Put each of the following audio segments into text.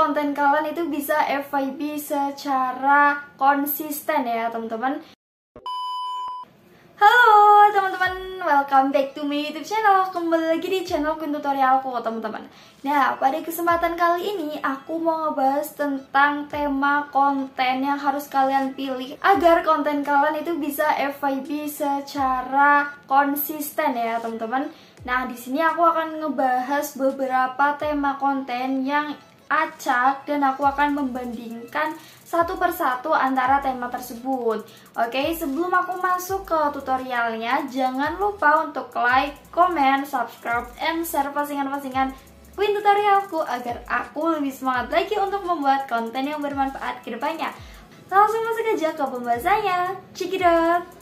konten kalian itu bisa FYP secara konsisten ya teman-teman Halo teman-teman, welcome back to my YouTube channel. Kembali lagi di channel channelku tutorialku teman-teman. Nah, pada kesempatan kali ini aku mau ngebahas tentang tema konten yang harus kalian pilih agar konten kalian itu bisa FYP secara konsisten ya teman-teman. Nah, di sini aku akan ngebahas beberapa tema konten yang acak dan aku akan membandingkan satu persatu antara tema tersebut. Oke, sebelum aku masuk ke tutorialnya, jangan lupa untuk like, comment, subscribe, and share postingan-postingan Queen tutorialku agar aku lebih semangat lagi untuk membuat konten yang bermanfaat ke depannya. Langsung masuk aja ke pembahasannya. Cikidot!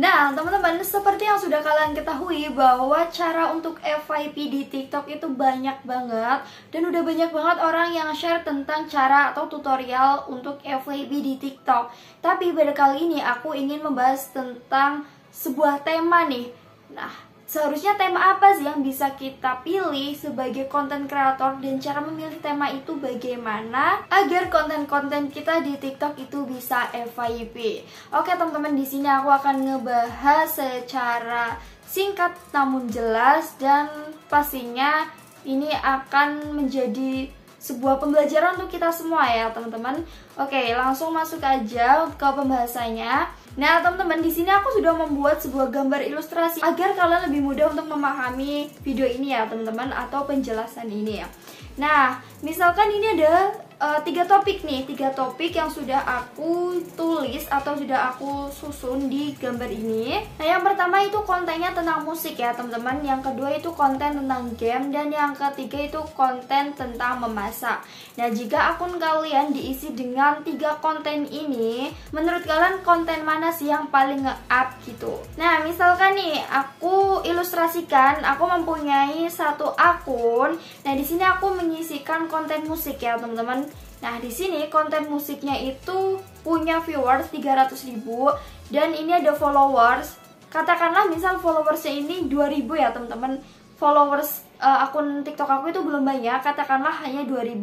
Nah, teman-teman, seperti yang sudah kalian ketahui bahwa cara untuk FYP di TikTok itu banyak banget dan udah banyak banget orang yang share tentang cara atau tutorial untuk FYP di TikTok. Tapi pada kali ini aku ingin membahas tentang sebuah tema nih. Nah, seharusnya tema apa sih yang bisa kita pilih sebagai konten kreator dan cara memilih tema itu bagaimana agar konten-konten kita di TikTok itu bisa FYP. Oke teman-teman di sini aku akan ngebahas secara singkat namun jelas dan pastinya ini akan menjadi sebuah pembelajaran untuk kita semua ya teman-teman Oke langsung masuk aja ke pembahasannya Nah, teman-teman, di sini aku sudah membuat sebuah gambar ilustrasi agar kalian lebih mudah untuk memahami video ini ya, teman-teman, atau penjelasan ini ya. Nah, misalkan ini ada uh, tiga topik nih, tiga topik yang sudah aku tulis atau sudah aku susun di gambar ini. Nah, yang pertama itu kontennya tentang musik ya, teman-teman. Yang kedua itu konten tentang game dan yang ketiga itu konten tentang memasak. Nah, jika akun kalian diisi dengan tiga konten ini, menurut kalian konten mana sih yang paling nge-up gitu? Nah, misalkan nih aku ilustrasikan, aku mempunyai satu akun. Nah, di sini aku mengisikan konten musik ya, teman-teman Nah, di sini konten musiknya itu punya viewers 300 ribu dan ini ada followers. Katakanlah misal followersnya ini 2000 ya, teman-teman. Followers uh, akun TikTok aku itu belum banyak, katakanlah hanya 2000.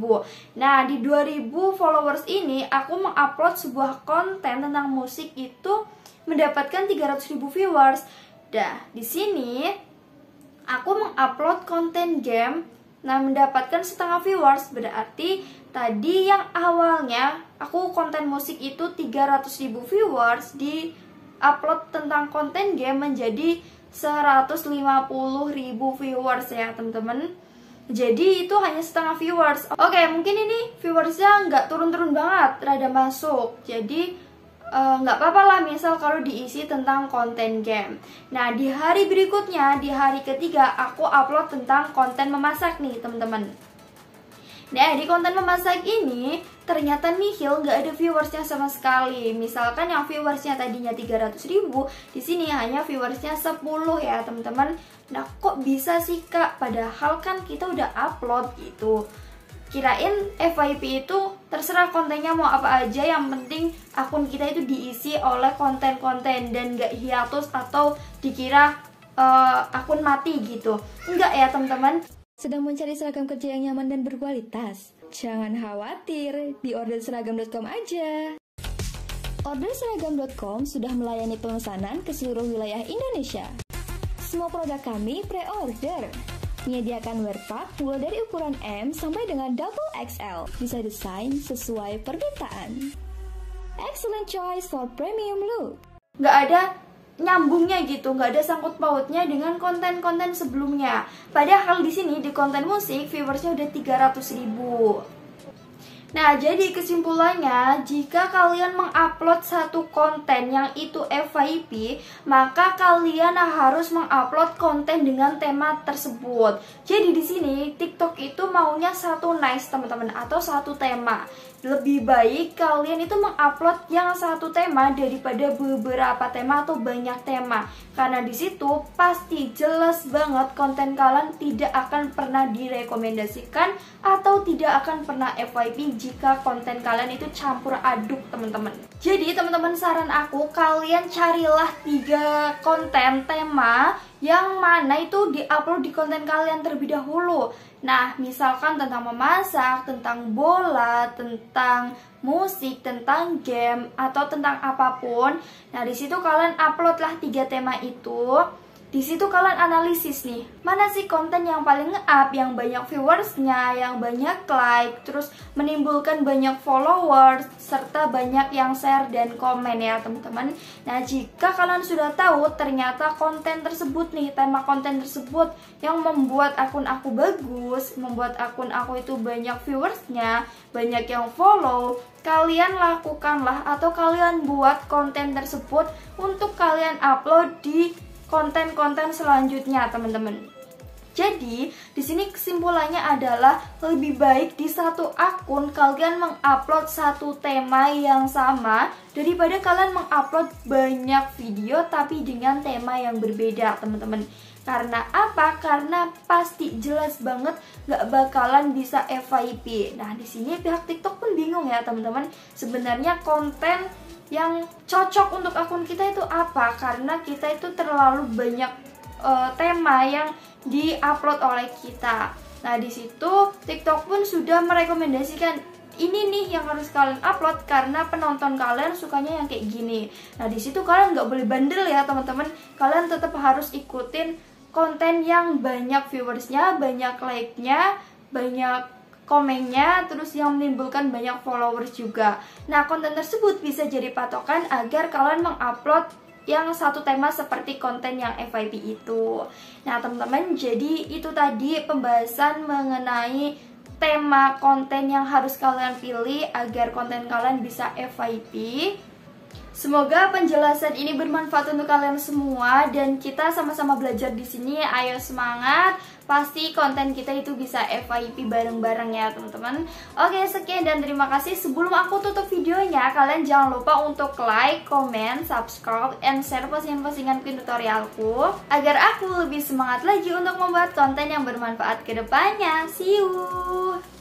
Nah, di 2000 followers ini aku mengupload sebuah konten tentang musik itu mendapatkan 300.000 viewers. Dah, di sini aku mengupload konten game Nah, mendapatkan setengah viewers berarti tadi yang awalnya aku konten musik itu 300.000 viewers di upload tentang konten game menjadi 150.000 viewers ya, teman-teman. Jadi itu hanya setengah viewers. Oke, mungkin ini viewersnya nggak turun-turun banget, rada masuk. Jadi Eh, nggak uh, apa-apa lah misal kalau diisi tentang konten game. Nah di hari berikutnya di hari ketiga aku upload tentang konten memasak nih teman-teman. Nah di konten memasak ini ternyata nihil nggak ada viewersnya sama sekali. Misalkan yang viewersnya tadinya 300 ribu, di sini hanya viewersnya 10 ya teman-teman. Nah kok bisa sih kak? Padahal kan kita udah upload gitu kirain FYP itu terserah kontennya mau apa aja yang penting akun kita itu diisi oleh konten-konten dan gak hiatus atau dikira uh, akun mati gitu enggak ya teman-teman sedang mencari seragam kerja yang nyaman dan berkualitas jangan khawatir di orderseragam.com aja orderseragam.com sudah melayani pemesanan ke seluruh wilayah Indonesia semua produk kami pre-order menyediakan wearpack mulai dari ukuran M sampai dengan double XL, bisa desain sesuai permintaan. Excellent choice for premium look. Gak ada nyambungnya gitu, nggak ada sangkut pautnya dengan konten-konten sebelumnya. Padahal di sini di konten musik viewersnya udah 300 ribu. Nah, jadi kesimpulannya, jika kalian mengupload satu konten yang itu FYP, maka kalian harus mengupload konten dengan tema tersebut. Jadi di sini TikTok itu maunya satu nice teman-teman atau satu tema. Lebih baik kalian itu mengupload yang satu tema daripada beberapa tema atau banyak tema. Karena di situ pasti jelas banget konten kalian tidak akan pernah direkomendasikan atau tidak akan pernah FYP jika konten kalian itu campur aduk teman-teman. Jadi teman-teman saran aku kalian carilah tiga konten tema yang mana itu diupload di konten kalian terlebih dahulu. Nah, misalkan tentang memasak, tentang bola, tentang musik, tentang game atau tentang apapun. Nah, disitu kalian uploadlah tiga tema itu di situ kalian analisis nih, mana sih konten yang paling nge-up, yang banyak viewersnya, yang banyak like, terus menimbulkan banyak followers, serta banyak yang share dan komen ya teman-teman. Nah jika kalian sudah tahu ternyata konten tersebut nih, tema konten tersebut yang membuat akun aku bagus, membuat akun aku itu banyak viewersnya, banyak yang follow, kalian lakukanlah atau kalian buat konten tersebut untuk kalian upload di konten-konten selanjutnya teman-teman. Jadi, di sini kesimpulannya adalah lebih baik di satu akun kalian mengupload satu tema yang sama daripada kalian mengupload banyak video tapi dengan tema yang berbeda, teman-teman. Karena apa? Karena pasti jelas banget gak bakalan bisa FYP. Nah, di sini pihak TikTok pun bingung ya, teman-teman. Sebenarnya konten yang cocok untuk akun kita itu apa karena kita itu terlalu banyak uh, tema yang diupload oleh kita. Nah di situ TikTok pun sudah merekomendasikan ini nih yang harus kalian upload karena penonton kalian sukanya yang kayak gini. Nah di situ kalian nggak boleh bandel ya teman-teman. Kalian tetap harus ikutin konten yang banyak viewersnya, banyak like-nya, banyak komennya terus yang menimbulkan banyak followers juga. Nah, konten tersebut bisa jadi patokan agar kalian mengupload yang satu tema seperti konten yang FYP itu. Nah, teman-teman, jadi itu tadi pembahasan mengenai tema konten yang harus kalian pilih agar konten kalian bisa FYP. Semoga penjelasan ini bermanfaat untuk kalian semua dan kita sama-sama belajar di sini. Ayo semangat, pasti konten kita itu bisa FYP bareng-bareng ya teman-teman Oke sekian dan terima kasih sebelum aku tutup videonya kalian jangan lupa untuk like, comment, subscribe, and share postingan-postingan tutorialku agar aku lebih semangat lagi untuk membuat konten yang bermanfaat kedepannya. see you